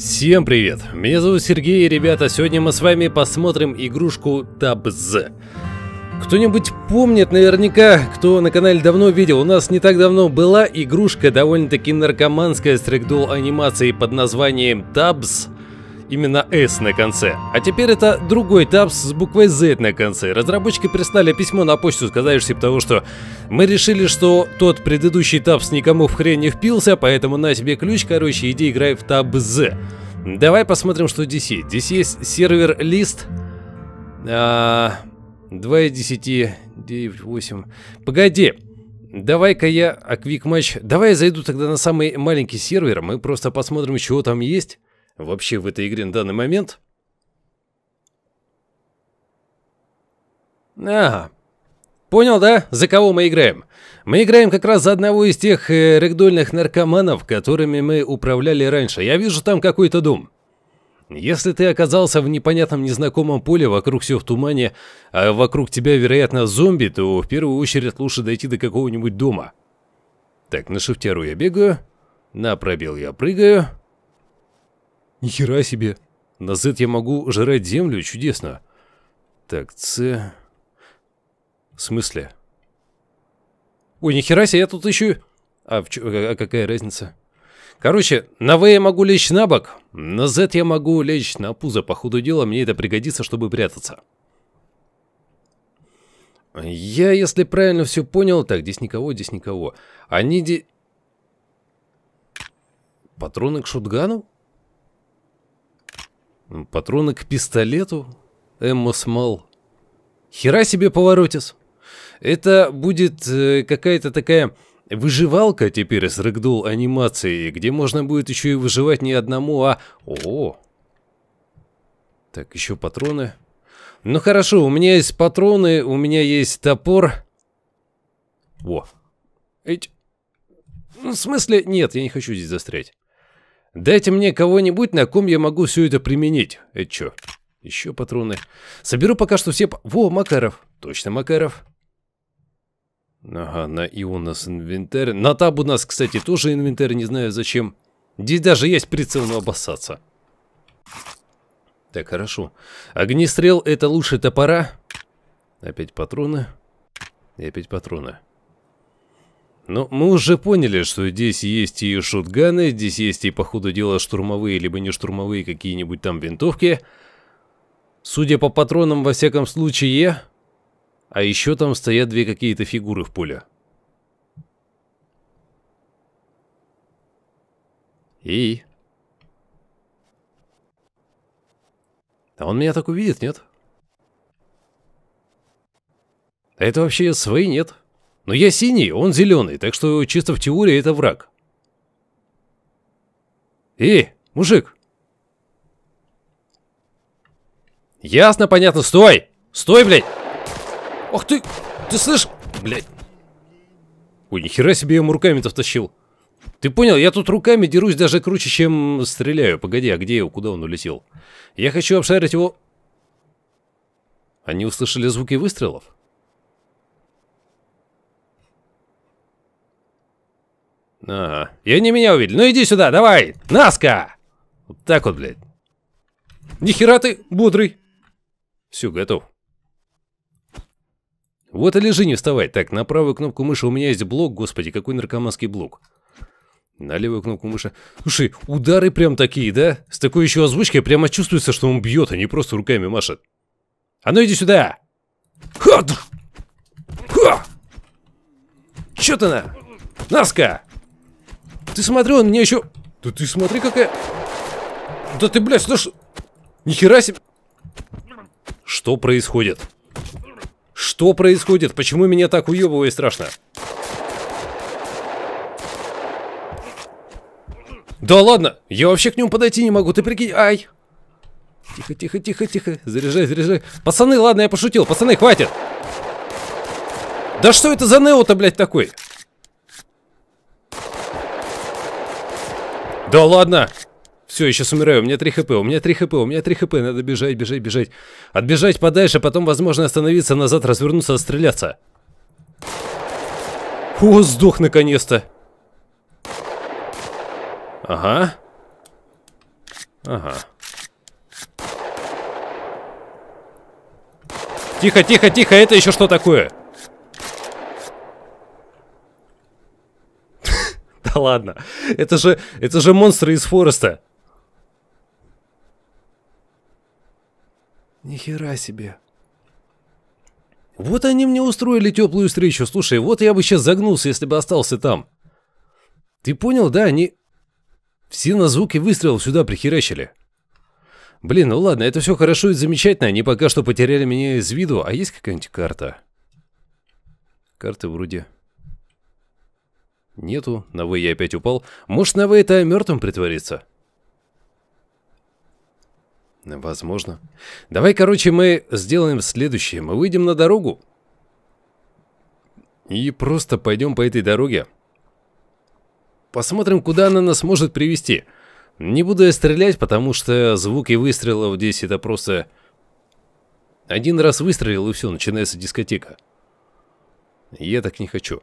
Всем привет! Меня зовут Сергей, и ребята, сегодня мы с вами посмотрим игрушку Табз. Кто-нибудь помнит наверняка, кто на канале давно видел, у нас не так давно была игрушка довольно-таки наркоманская с трекдол под названием Табз именно S на конце. А теперь это другой таб с буквой Z на конце. Разработчики прислали письмо на почту, сказавшие того, что мы решили, что тот предыдущий табс никому в хрень не впился, поэтому на себе ключ, короче, иди играй в таб Z. Давай посмотрим, что здесь есть. Здесь есть сервер лист. А, 2 из 10, 9, 8. Погоди. Давай-ка я, а Quick Match, давай я зайду тогда на самый маленький сервер, мы просто посмотрим, чего там есть вообще в этой игре на данный момент? А, понял, да, за кого мы играем? Мы играем как раз за одного из тех э, рэгдольных наркоманов, которыми мы управляли раньше. Я вижу там какой-то дом. Если ты оказался в непонятном незнакомом поле, вокруг все в тумане, а вокруг тебя, вероятно, зомби, то в первую очередь лучше дойти до какого-нибудь дома. Так, на шифтеру я бегаю, на пробел я прыгаю, Нихера себе. На Z я могу жрать землю, чудесно. Так, С... В смысле? Ой, нихера себе, я тут ищу. А, в ч... а какая разница? Короче, на В я могу лечь на бок, на Z я могу лечь на пузо. По ходу дела мне это пригодится, чтобы прятаться. Я, если правильно все понял... Так, здесь никого, здесь никого. Они... Де... Патроны к шутгану? Патроны к пистолету? Эмма смал Хера себе поворотис. Это будет э, какая-то такая выживалка теперь с рыгдул анимацией, где можно будет еще и выживать не одному, а... О, О! Так, еще патроны. Ну хорошо, у меня есть патроны, у меня есть топор. Во. Эть. Ну, в смысле, нет, я не хочу здесь застрять. Дайте мне кого-нибудь, на ком я могу все это применить. Это что? Еще патроны. Соберу пока что все... Во, Макаров. Точно Макаров. Ага, на и у нас инвентарь. На таб у нас, кстати, тоже инвентарь, не знаю зачем. Здесь даже есть прицел, но обоссаться. Так, хорошо. Огнестрел это лучше топора. Опять патроны. И опять патроны. Но ну, мы уже поняли, что здесь есть и шутганы, здесь есть и по ходу дела штурмовые, либо не штурмовые какие-нибудь там винтовки. Судя по патронам, во всяком случае... А еще там стоят две какие-то фигуры в поле. И... А он меня так увидит, нет? А это вообще свои нет. Но я синий, он зеленый, так что чисто в теории это враг. Эй, мужик! Ясно, понятно, стой! Стой, блядь! Ох ты! Ты слышишь? Блядь! Ой, нихера себе я ему руками-то втащил. Ты понял, я тут руками дерусь даже круче, чем стреляю. Погоди, а где его? Куда он улетел? Я хочу обшарить его... Они услышали звуки выстрелов? Ага. И они меня увидели. Ну иди сюда, давай! Наска! Вот так вот, блядь. Нихера ты бодрый. Все, готов. Вот и лежи, не вставай. Так, на правую кнопку мыши у меня есть блок. Господи, какой наркоманский блок. На левую кнопку мыши. Слушай, удары прям такие, да? С такой еще озвучкой прямо чувствуется, что он бьет, а не просто руками машет. А ну иди сюда! Ха! Ха! Че ты на? Наска! Ты смотри, он меня еще... Да ты смотри, какая... Да ты, блядь, сюда что... Нихера себе... Что происходит? Что происходит? Почему меня так уебывает страшно? Да ладно, я вообще к нему подойти не могу, ты прикинь, ай. Тихо, тихо, тихо, тихо, заряжай, заряжай. Пацаны, ладно, я пошутил, пацаны, хватит. Да что это за Нео-то, блядь, такой? Да ладно! Все, я сейчас умираю, у меня 3 хп, у меня 3 хп, у меня 3 хп, надо бежать, бежать, бежать. Отбежать подальше, потом, возможно, остановиться назад, развернуться, отстреляться. О, сдох наконец-то. Ага. Ага. Тихо, тихо, тихо, это еще что такое? Да ладно. Это же, это же монстры из Фореста. Нихера себе. Вот они мне устроили теплую встречу. Слушай, вот я бы сейчас загнулся, если бы остался там. Ты понял, да? Они все на звуки выстрелов сюда прихерачили. Блин, ну ладно, это все хорошо и замечательно. Они пока что потеряли меня из виду. А есть какая-нибудь карта? Карты вроде... Нету. на вы я опять упал. Может, на вы это мертвым притвориться? Возможно. Давай, короче, мы сделаем следующее. Мы выйдем на дорогу. И просто пойдем по этой дороге. Посмотрим, куда она нас может привести. Не буду я стрелять, потому что звуки выстрелов здесь это просто... Один раз выстрелил, и все, начинается дискотека. Я так не хочу.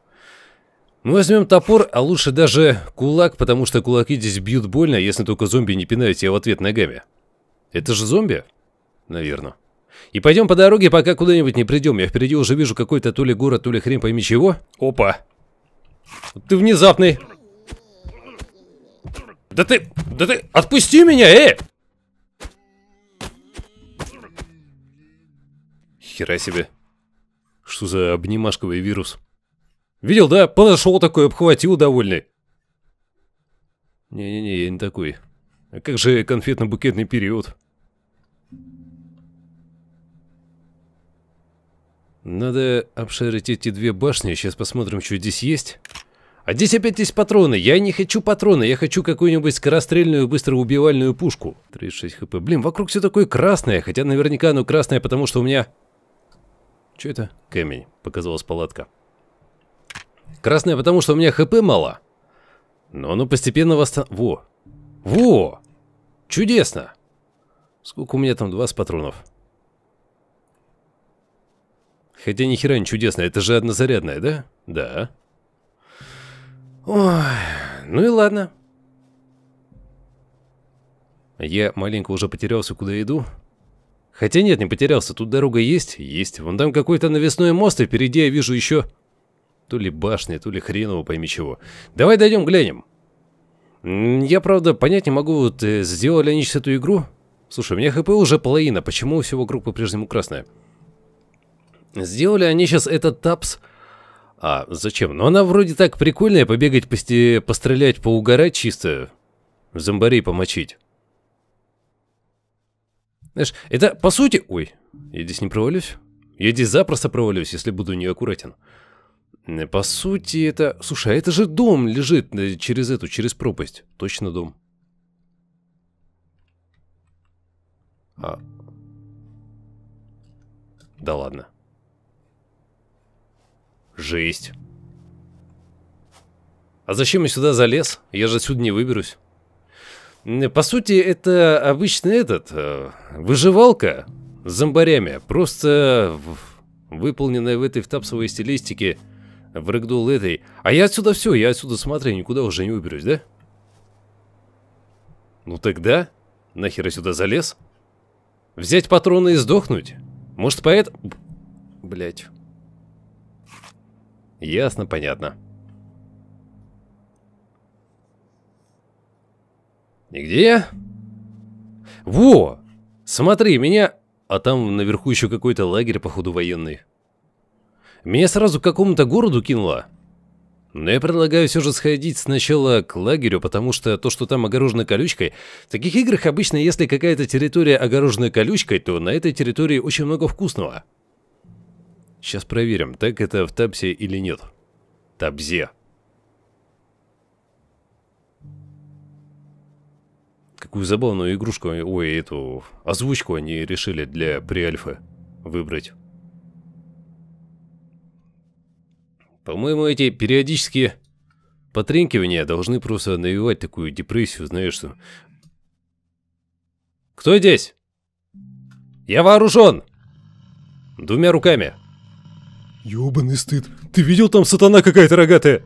Мы возьмем топор, а лучше даже кулак, потому что кулаки здесь бьют больно, если только зомби не пинают тебя в ответ ногами. Это же зомби? Наверное. И пойдем по дороге, пока куда-нибудь не придем. Я впереди уже вижу какой-то то ли город, то ли хрен пойми чего. Опа. Ты внезапный. Да ты... Да ты... Отпусти меня, эй! Хера себе. Что за обнимашковый вирус? Видел, да? Подошел такой, обхватил довольный. Не-не-не, я не такой. А как же конфетно-букетный период? Надо обшарить эти две башни. Сейчас посмотрим, что здесь есть. А здесь опять есть патроны. Я не хочу патроны. Я хочу какую-нибудь скорострельную, быстроубивальную пушку. 36 хп. Блин, вокруг все такое красное. Хотя наверняка оно красное, потому что у меня... Что это? Камень. Показалась палатка. Красное потому, что у меня хп мало. Но оно постепенно восстан... Во! Во! Чудесно! Сколько у меня там? 20 патронов. Хотя ни хера не чудесно, это же однозарядное, да? Да. Ой, ну и ладно. Я маленько уже потерялся, куда иду. Хотя нет, не потерялся, тут дорога есть, есть. Вон там какой-то навесной мост, и впереди я вижу еще... То ли башня, то ли хреново пойми чего. Давай дойдем глянем. Я, правда, понять не могу, вот, э, сделали они сейчас эту игру? Слушай, у меня хп уже половина, почему всего группа по-прежнему красная? Сделали они сейчас этот тапс... А, зачем? Ну она вроде так прикольная, побегать, пости... пострелять, поугарать чисто. Зомбарей помочить. Знаешь, это по сути... Ой, я здесь не провалюсь. Я здесь запросто провалюсь, если буду неаккуратен. аккуратен. Э, по сути, это... Слушай, а это же дом лежит э, через эту, через пропасть. Точно дом. А... Да ладно. Жесть. А зачем я сюда залез? Я же отсюда не выберусь. По сути, это обычный этот... Э, выживалка с зомбарями. Просто выполненная в этой втапсовой стилистике Брыкнул этой. А я отсюда все, я отсюда смотрю, никуда уже не выберусь, да? Ну тогда, нахер я сюда залез? Взять патроны и сдохнуть? Может поэт... Блять. Ясно, понятно. Нигде? я? Во! Смотри, меня... А там наверху еще какой-то лагерь, походу, военный. Меня сразу к какому-то городу кинуло. Но я предлагаю все же сходить сначала к лагерю, потому что то, что там огорожено колючкой... В таких играх обычно, если какая-то территория огорожена колючкой, то на этой территории очень много вкусного. Сейчас проверим, так это в Табсе или нет. Табзе. Какую забавную игрушку, ой, эту озвучку они решили для приальфы выбрать. По-моему, эти периодические потренькивания должны просто навевать такую депрессию, знаешь, что... Кто здесь? Я вооружен! Двумя руками. Ёбаный стыд. Ты видел там сатана какая-то рогатая?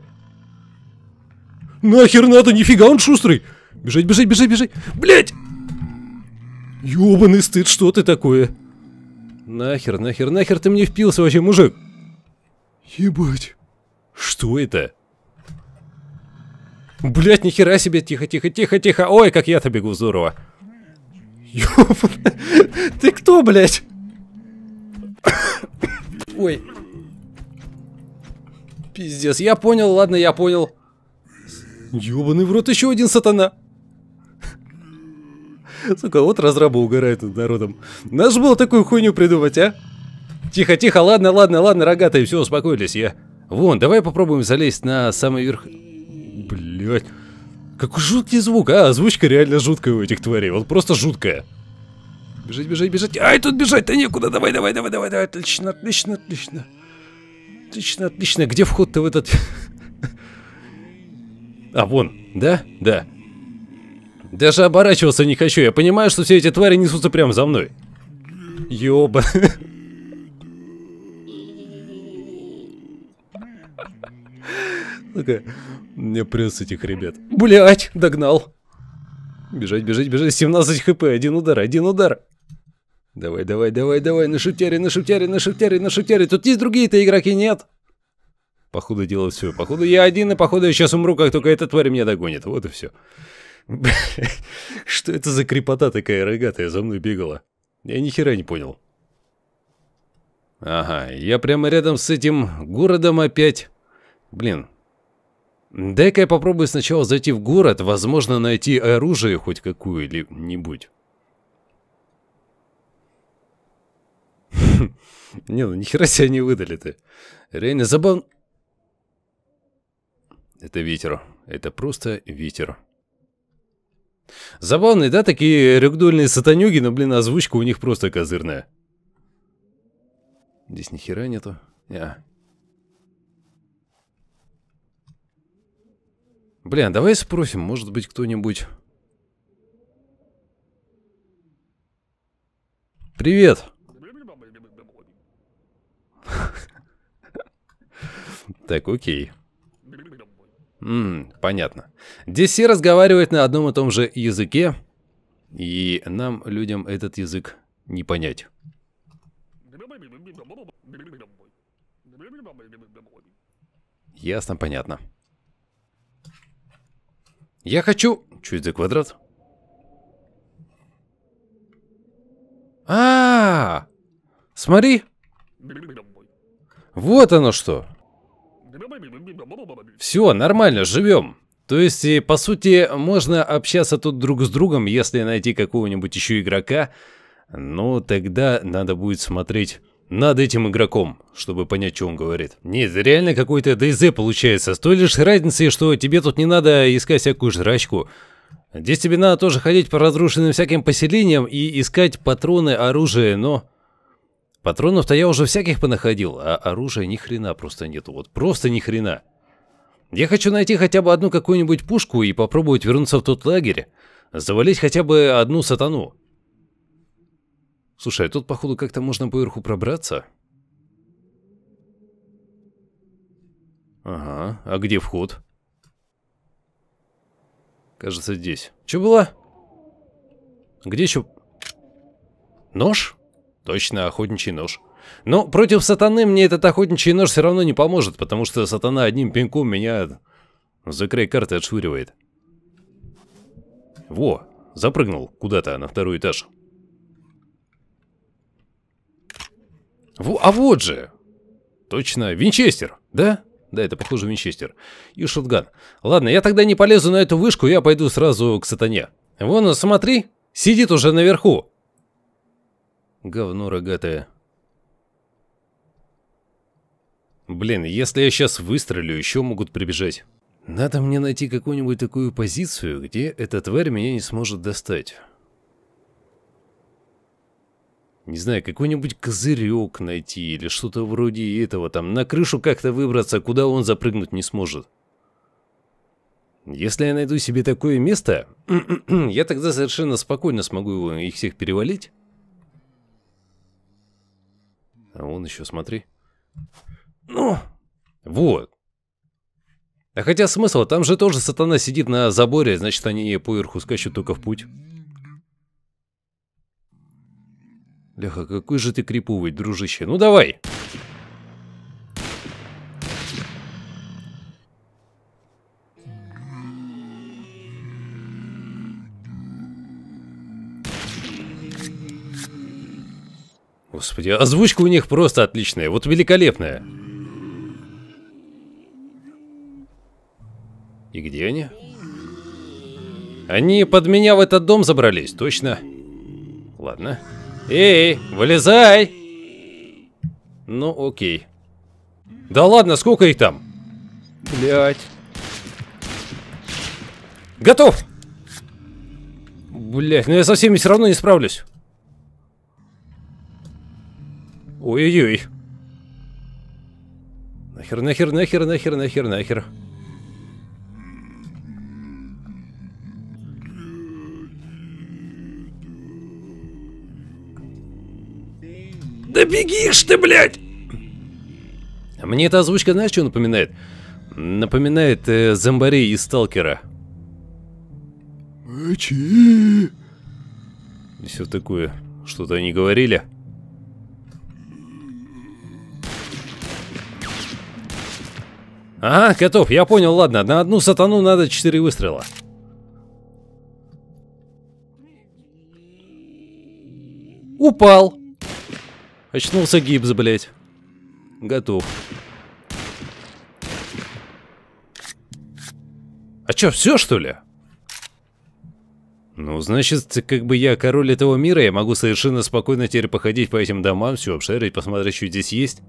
Нахер надо, нифига он шустрый. Бежать, бежать, бежать, бежать. Блять! Ёбаный стыд, что ты такое? Нахер, нахер, нахер ты мне впился вообще, мужик? Ебать. Что это? Блять, нихера себе, тихо, тихо, тихо, тихо. Ой, как я-то бегу, здорово. Ёб... Ты кто, блять? Ой. Пиздец, я понял, ладно, я понял. Ёбаный в рот, еще один сатана. Сука, вот разрабы угорают над народом. Надо же было такую хуйню придумать, а? Тихо, тихо, ладно, ладно, ладно, рогатые, все, успокоились, я... Вон, давай попробуем залезть на самый верх... Блять. Какой жуткий звук, а? Озвучка реально жуткая у этих тварей. Вот просто жуткая. Бежать, бежать, бежать. Ай, тут бежать-то некуда. Давай, давай, давай, давай, давай. Отлично, отлично, отлично. Отлично, отлично. Где вход-то в этот... А, вон. Да? Да. Даже оборачиваться не хочу. Я понимаю, что все эти твари несутся прямо за мной. Ёба. Такая, мне пресс этих ребят. Блять, догнал. Бежать, бежать, бежать. 17 хп, один удар, один удар. Давай, давай, давай, давай, на шутере, на шутере, на шутере, на шутере. Тут есть другие-то игроки, нет? Походу дело все. Походу я один, и походу я сейчас умру, как только эта тварь меня догонит. Вот и все. Что это за крепота такая рогатая за мной бегала? Я ни хера не понял. Ага, я прямо рядом с этим городом опять. Блин, Дай-ка я попробую сначала зайти в город, возможно, найти оружие хоть какое-нибудь. Не, ну нихера себя не выдали-то. Реально забавно. Это ветер. Это просто ветер. Забавные, да, такие рюкдольные сатанюги, но, блин, озвучка у них просто козырная. Здесь нихера нету. Не, Блин, давай спросим, может быть кто-нибудь... Привет! Так, окей. Ммм, понятно. DC разговаривает на одном и том же языке, и нам, людям, этот язык не понять. Ясно, понятно. Я хочу... Чуть за квадрат. А, -а, а Смотри! Вот оно что! Все, нормально, живем. То есть, э, по сути, можно общаться тут друг с другом, если найти какого-нибудь еще игрока. Но ну, тогда надо будет смотреть над этим игроком, чтобы понять, что он говорит. Нет, реально какой-то ДЗ получается. С той лишь разницей, что тебе тут не надо искать всякую жрачку. Здесь тебе надо тоже ходить по разрушенным всяким поселениям и искать патроны, оружие, но... Патронов-то я уже всяких понаходил, а оружия ни хрена просто нету. Вот просто ни хрена. Я хочу найти хотя бы одну какую-нибудь пушку и попробовать вернуться в тот лагерь. Завалить хотя бы одну сатану. Слушай, а тут, походу, как-то можно поверху пробраться? Ага, а где вход? Кажется, здесь. Че было? Где еще... Нож? Точно, охотничий нож. Но против сатаны мне этот охотничий нож все равно не поможет, потому что сатана одним пинком меня за край карты отшвыривает. Во, запрыгнул куда-то на второй этаж. В... А вот же! Точно, винчестер, да? Да, это похоже винчестер. И шотган. Ладно, я тогда не полезу на эту вышку, я пойду сразу к сатане. Вон смотри, сидит уже наверху. Говно рогатое. Блин, если я сейчас выстрелю, еще могут прибежать. Надо мне найти какую-нибудь такую позицию, где эта тварь меня не сможет достать не знаю, какой-нибудь козырек найти или что-то вроде этого, там на крышу как-то выбраться, куда он запрыгнуть не сможет. Если я найду себе такое место, я тогда совершенно спокойно смогу его, их всех перевалить. А вон еще, смотри. Ну, вот. А хотя смысл, там же тоже сатана сидит на заборе, значит они по верху скачут только в путь. Леха, какой же ты криповый, дружище. Ну давай! Господи, озвучка у них просто отличная, вот великолепная. И где они? Они под меня в этот дом забрались, точно. Ладно. Ладно. Эй, вылезай! Ну, окей. Да ладно, сколько их там? Блять. Готов! Блять, ну я со всеми все равно не справлюсь. Ой-ой-ой. Нахер, нахер, нахер, нахер, нахер, нахер. Ишь ты, блядь! Мне эта озвучка, знаешь, что напоминает? Напоминает э, зомбарей из Сталкера. Мочи! Э, Все такое. Что-то они говорили. Ага, готов, я понял, ладно, на одну сатану надо 4 выстрела. Упал. Очнулся гипс, блядь. Готов. А чё, все что ли? Ну, значит, как бы я король этого мира, я могу совершенно спокойно теперь походить по этим домам, все обшарить, посмотреть, что здесь есть.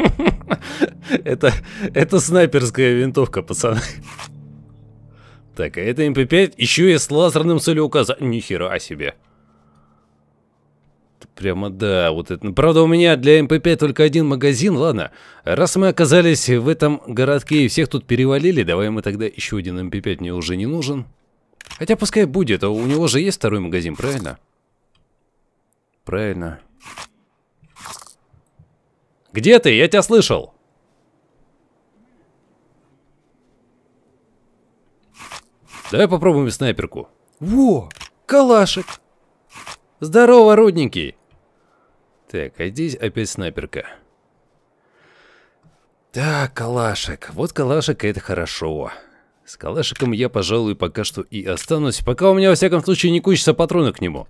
Это, это снайперская винтовка, пацаны. Так, а это МП-5 еще и с лазерным целеуказанием. Нихера себе прямо да. Вот это. Ну, правда, у меня для МП5 только один магазин, ладно. Раз мы оказались в этом городке и всех тут перевалили, давай мы тогда еще один МП5 мне уже не нужен. Хотя пускай будет, а у него же есть второй магазин, правильно? Правильно. Где ты? Я тебя слышал. Давай попробуем снайперку. Во, калашек. Здорово, родненький. Так, а здесь опять снайперка. Так, калашек. Вот калашек, это хорошо. С калашиком я, пожалуй, пока что и останусь, пока у меня, во всяком случае, не кучится патроны к нему.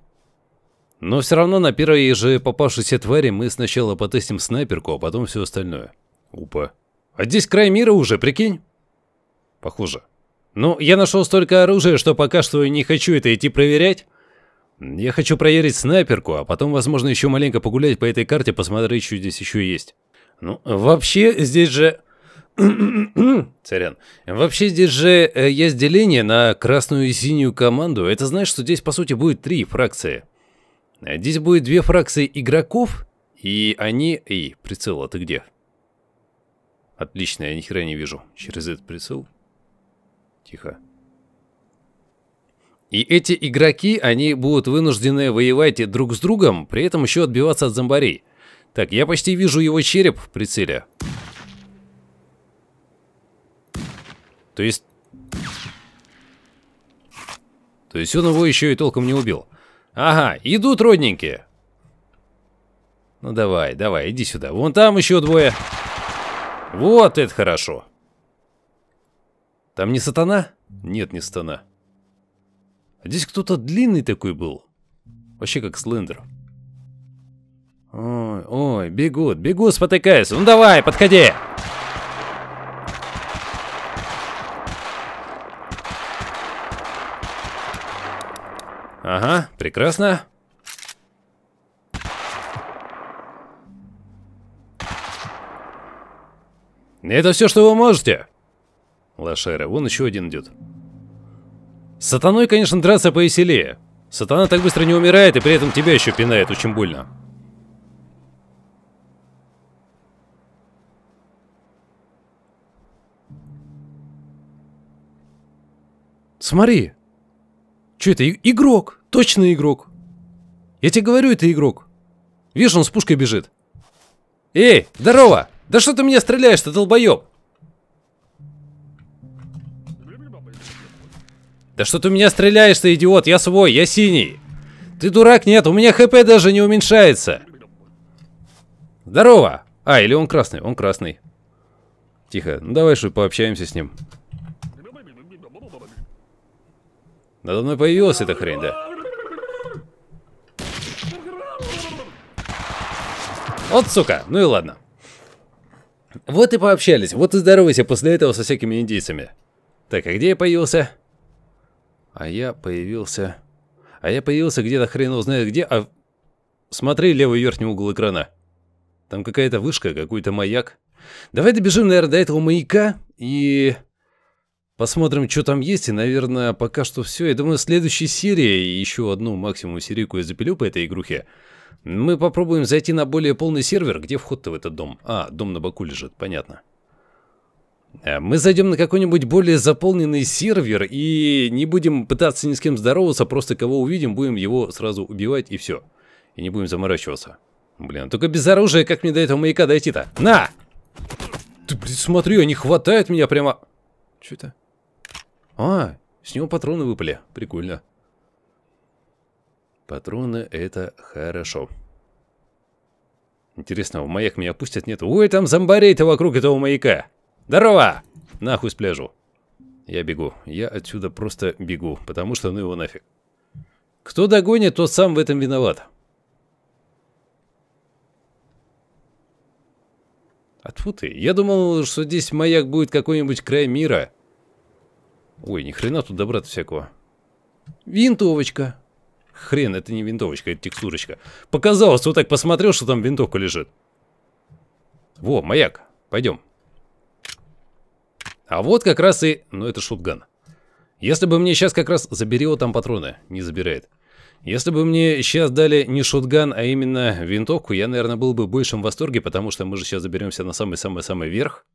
Но все равно на первой же попавшейся твари мы сначала потестим снайперку, а потом все остальное. Упа. А здесь край мира уже, прикинь? Похоже. Ну, я нашел столько оружия, что пока что не хочу это идти проверять. Я хочу проверить снайперку, а потом, возможно, еще маленько погулять по этой карте, посмотреть, что здесь еще есть. Ну, вообще, здесь же... Царян. Вообще, здесь же э, есть деление на красную и синюю команду. Это значит, что здесь, по сути, будет три фракции. Э, здесь будет две фракции игроков, и они... Эй, прицел, а ты где? Отлично, я ни не вижу через этот прицел. Тихо. И эти игроки, они будут вынуждены воевать друг с другом, при этом еще отбиваться от зомбарей. Так, я почти вижу его череп в прицеле. То есть... То есть он его еще и толком не убил. Ага, идут родненькие. Ну давай, давай, иди сюда. Вон там еще двое. Вот это хорошо. Там не сатана? Нет, не сатана. А Здесь кто-то длинный такой был. Вообще как Слендер. Ой, ой, бегут, бегут, спотыкаются. Ну давай, подходи. Ага, прекрасно. Это все, что вы можете? Лошара, вон еще один идет сатаной, конечно, драться повеселее. Сатана так быстро не умирает и при этом тебя еще пинает очень больно. Смотри. Что это? Игрок. Точно игрок. Я тебе говорю, это игрок. Видишь, он с пушкой бежит. Эй, здорово! Да что ты меня стреляешь-то, долбоёб? Да что ты меня стреляешь ты идиот? Я свой, я синий. Ты дурак? Нет, у меня хп даже не уменьшается. Здорово. А, или он красный, он красный. Тихо, ну давай что пообщаемся с ним. Надо мной появилась эта хрень, да? Вот сука, ну и ладно. Вот и пообщались, вот и здоровайся после этого со всякими индейцами. Так, а где я появился? А я появился... А я появился где-то хрен его где, а... Смотри левый верхний угол экрана. Там какая-то вышка, какой-то маяк. Давай добежим, наверное, до этого маяка и... Посмотрим, что там есть, и, наверное, пока что все. Я думаю, в следующей серии, еще одну максимум серийку я запилю по этой игрухе, мы попробуем зайти на более полный сервер. Где вход-то в этот дом? А, дом на боку лежит, понятно. Э, мы зайдем на какой-нибудь более заполненный сервер и не будем пытаться ни с кем здороваться, просто кого увидим, будем его сразу убивать и все. И не будем заморачиваться. Блин, только без оружия, как мне до этого маяка дойти-то? На! Ты, блин, смотри, они хватают меня прямо... Что это? А, с него патроны выпали. Прикольно. Патроны это хорошо. Интересно, в маяк меня пустят? Нет. Ой, там зомбарей-то вокруг этого маяка. Здорово! Нахуй с пляжу. Я бегу. Я отсюда просто бегу, потому что ну его нафиг. Кто догонит, тот сам в этом виноват. Отфу а ты, я думал, что здесь маяк будет какой-нибудь край мира. Ой, ни хрена тут добра-то всякого. Винтовочка. Хрен, это не винтовочка, это текстурочка. Показалось, вот так посмотрел, что там винтовка лежит. Во, маяк, пойдем. А вот как раз и... Ну, это шутган. Если бы мне сейчас как раз забери заберело там патроны, не забирает. Если бы мне сейчас дали не шутган, а именно винтовку, я, наверное, был бы в большем восторге, потому что мы же сейчас заберемся на самый-самый-самый верх.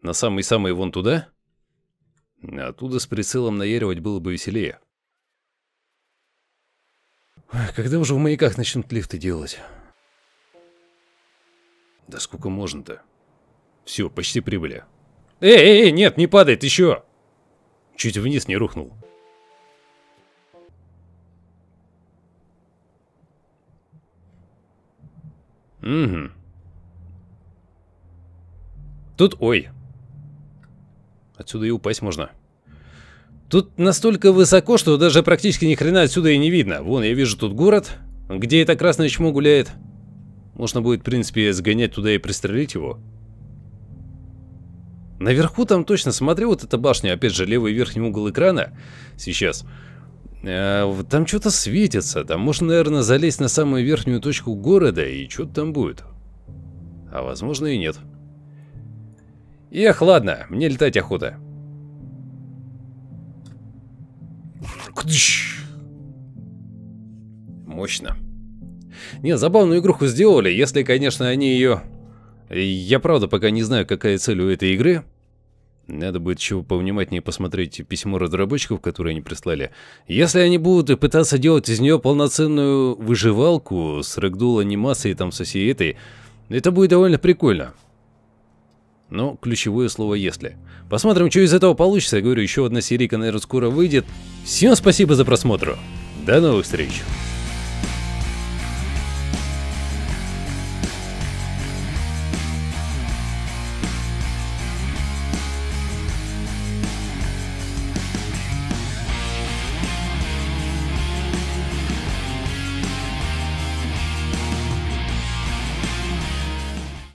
На самый-самый вон туда. Оттуда с прицелом наяривать было бы веселее. Когда уже в маяках начнут лифты делать? Да сколько можно-то? Все, почти прибыли. Эй, эй, нет, не падает, еще! Чуть вниз не рухнул. Угу. Тут ой. Отсюда и упасть можно. Тут настолько высоко, что даже практически ни хрена отсюда и не видно. Вон, я вижу тут город, где это красное чмо гуляет. Можно будет, в принципе, сгонять туда и пристрелить его. Наверху там точно, смотрю вот эта башня, опять же, левый верхний угол экрана сейчас. Э, там что-то светится, там можно, наверное, залезть на самую верхнюю точку города и что-то там будет. А возможно и нет. Эх, ладно, мне летать охота. Мощно. Не, забавную игруху сделали, если, конечно, они ее я правда пока не знаю, какая цель у этой игры. Надо будет чего повнимательнее посмотреть письмо разработчиков, которые они прислали. Если они будут пытаться делать из нее полноценную выживалку с рэгдул анимацией там со всей этой, это будет довольно прикольно. Но ключевое слово «если». Посмотрим, что из этого получится. Я говорю, еще одна серийка, наверное, скоро выйдет. Всем спасибо за просмотр. До новых встреч.